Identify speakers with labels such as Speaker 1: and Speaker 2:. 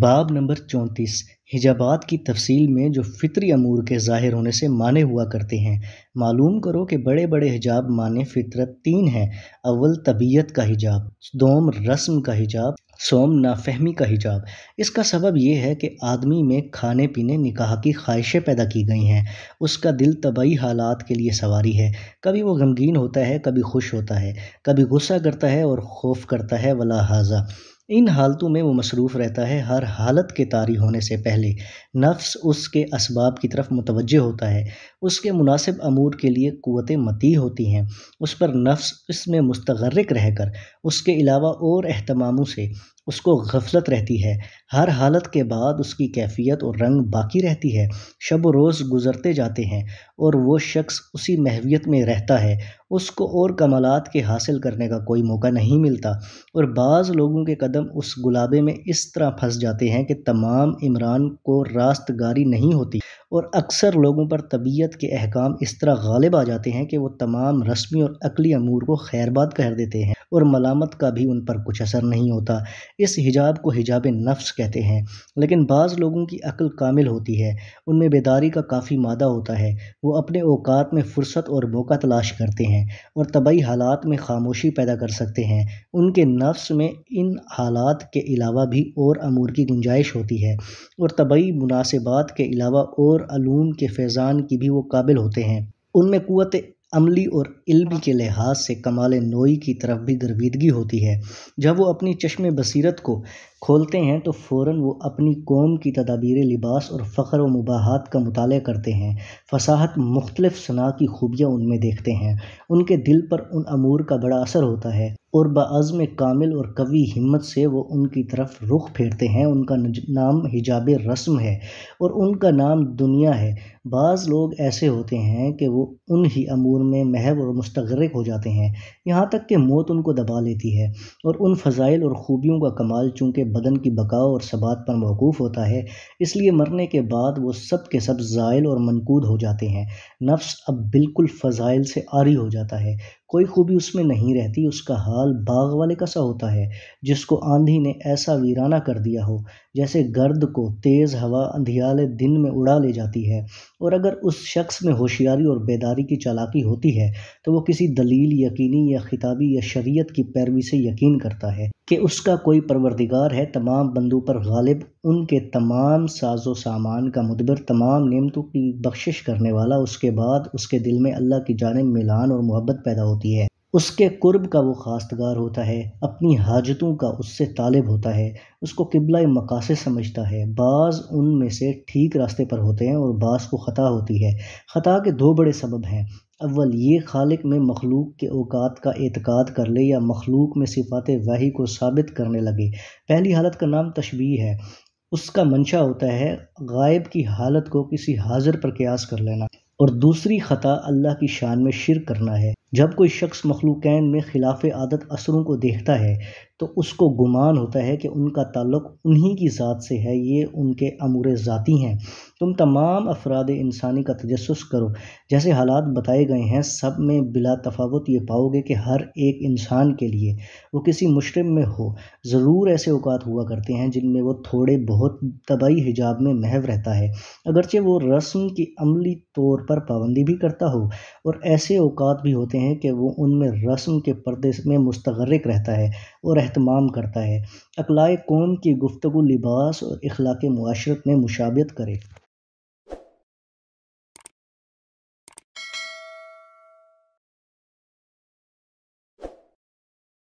Speaker 1: बाब नंबर चौंतीस हिजाबात की तफसील में जो फितरी अमूर के ज़ाहिर होने से माने हुआ करते हैं मालूम करो कि बड़े बड़े हिजाब माने फितरत तीन हैं अव्वल तबीयत का हिजाब दोम रस्म का हिजाब सोम नाफहमी का हिजाब इसका सबब यह है कि आदमी में खाने पीने निकाह की ख्वाहिशें पैदा की गई हैं उसका दिल तबाही हालात के लिए सवारी है कभी वो गमगीन होता है कभी खुश होता है कभी गुस्सा करता है और खौफ करता है वला हाजा इन हालतों में वो मसरूफ़ रहता है हर हालत के तारी होने से पहले नफ्स उसके इसबाब की तरफ मुतवज होता है उसके मुनासिब अमूर के लिए क़वत मती होती हैं उस पर नफ्स इसमें मुस्तरक रहकर उसके अलावा और अहतमामों से उसको गफलत रहती है हर हालत के बाद उसकी कैफियत और रंग बाकी रहती है शब रोज़ गुज़रते जाते हैं और वो शख्स उसी महवियत में रहता है उसको और कमालत के हासिल करने का कोई मौका नहीं मिलता और बाज़ लोगों के कदम उस गुलाबे में इस तरह फंस जाते हैं कि तमाम इमरान को रास्तगारी नहीं होती और अक्सर लोगों पर तबीयत के अहकाम इस तरह गालिब आ जाते हैं कि वो तमाम रस्मी और अकली अमूर को खैरबाद कर देते हैं और मलामत का भी उन पर कुछ असर नहीं होता इस हिजाब को हिजाब नफ्स कहते हैं लेकिन बाज़ लोगों की अक्ल कामिल होती है उनमें बेदारी का काफ़ी मादा होता है वो अपने अवकात में फ़ुर्सत और मौका तलाश करते हैं और तबई हालात में खामोशी पैदा कर सकते हैं उनके नफ्स में इन हालात के अलावा भी और अमूर की गुंजाइश होती है और तबई मुनासिबात के अलावा और अलूम के फैज़ान की भी वो काबिल होते हैं उनमें क़वत अमली और इल्मी के लिहाज से कमाल नोई की तरफ भी गर्वीदगी होती है जब वो अपनी चश्म बसीरत को खोलते हैं तो फ़ौर वो अपनी कौम की तदाबीर लिबास और फ़ख्र व मुबाहत का मताल करते हैं फसाहत मुख्तलिफ सना की खूबियाँ उनमें देखते हैं उनके दिल पर उन अमूर का बड़ा असर होता है और बाज़म कामिल और कवी हिम्मत से वो उनकी तरफ रुख फेरते हैं उनका नाम हिजाब रस्म है और उनका नाम दुनिया है बाज़ लोग ऐसे होते हैं कि वो उन ही अमूर में महव और मुस्तरक हो जाते हैं यहाँ तक कि मौत उनको दबा लेती है और उन फ़जाइल और ख़ूबियों का कमाल चूँकि बदन की बकाव और सबात पर मौकूफ़ होता है इसलिए मरने के बाद वो सब के सब ज़ायल और मनकूद हो जाते हैं नफ्स अब बिल्कुल फ़जाइल से आरी हो जाता है कोई खूबी उसमें नहीं रहती उसका हाल बाग वाले का सा होता है जिसको आंधी ने ऐसा वीराना कर दिया हो जैसे गर्द को तेज़ हवा अंधियाले दिन में उड़ा ले जाती है और अगर उस शख्स में होशियारी और बेदारी की चालाकी होती है तो वो किसी दलील यकीनी या खिताबी या शरीयत की पैरवी से यकीन करता है कि उसका कोई परवरदिगार है तमाम बंदों पर गालिब उनके तमाम साजो सामान का मुदबर तमाम नियमतों की बख्शिश करने वाला उसके बाद उसके दिल में अल्लाह की जानब मिलान और मोहब्बत पैदा होती है उसके कुर्ब का वो खास्तगार होता है अपनी हाजतों का उससे तालिब होता है उसको किबला मकासद समझता है बाज़ उन में से ठीक रास्ते पर होते हैं और बाज़ को ख़ता होती है ख़ता के दो बड़े सबब हैं अव्वल ये खालिक में मखलूक के अवकात का एतक़ाद कर ले या मखलूक में सिफात वाही को साबित करने लगे पहली हालत का नाम तशबी है उसका मंशा होता है गायब की हालत को किसी हाजिर पर क्यास कर लेना और दूसरी ख़ता अल्लाह की शान में शिर करना है जब कोई शख्स मखलूक़ैन में खिलाफ आदत असरों को देखता है तो उसको गुमान होता है कि उनका ताल्लुक़ उन्हीं की ज़ात से है ये उनके अमूर ज़ाती हैं तुम तमाम अफराद इंसानी का तजस करो जैसे हालात बताए गए हैं सब में बिला तफावत ये पाओगे कि हर एक इंसान के लिए वो किसी मुशरब में हो ज़रूर ऐसे अवकात हुआ करते हैं जिनमें वो थोड़े बहुत तबाही हिजाब में महव रहता है अगरचे वो रस्म की अमली तौर पर पाबंदी भी करता हो और ऐसे अवकात भी होते हैं कि वो उनमें रस्म के पर्दे में मुस्तरक रहता है और अहतमाम करता है अकलाए कौम की गुफ्तु लिबास और अखलाक माशरत में मुशाबत करे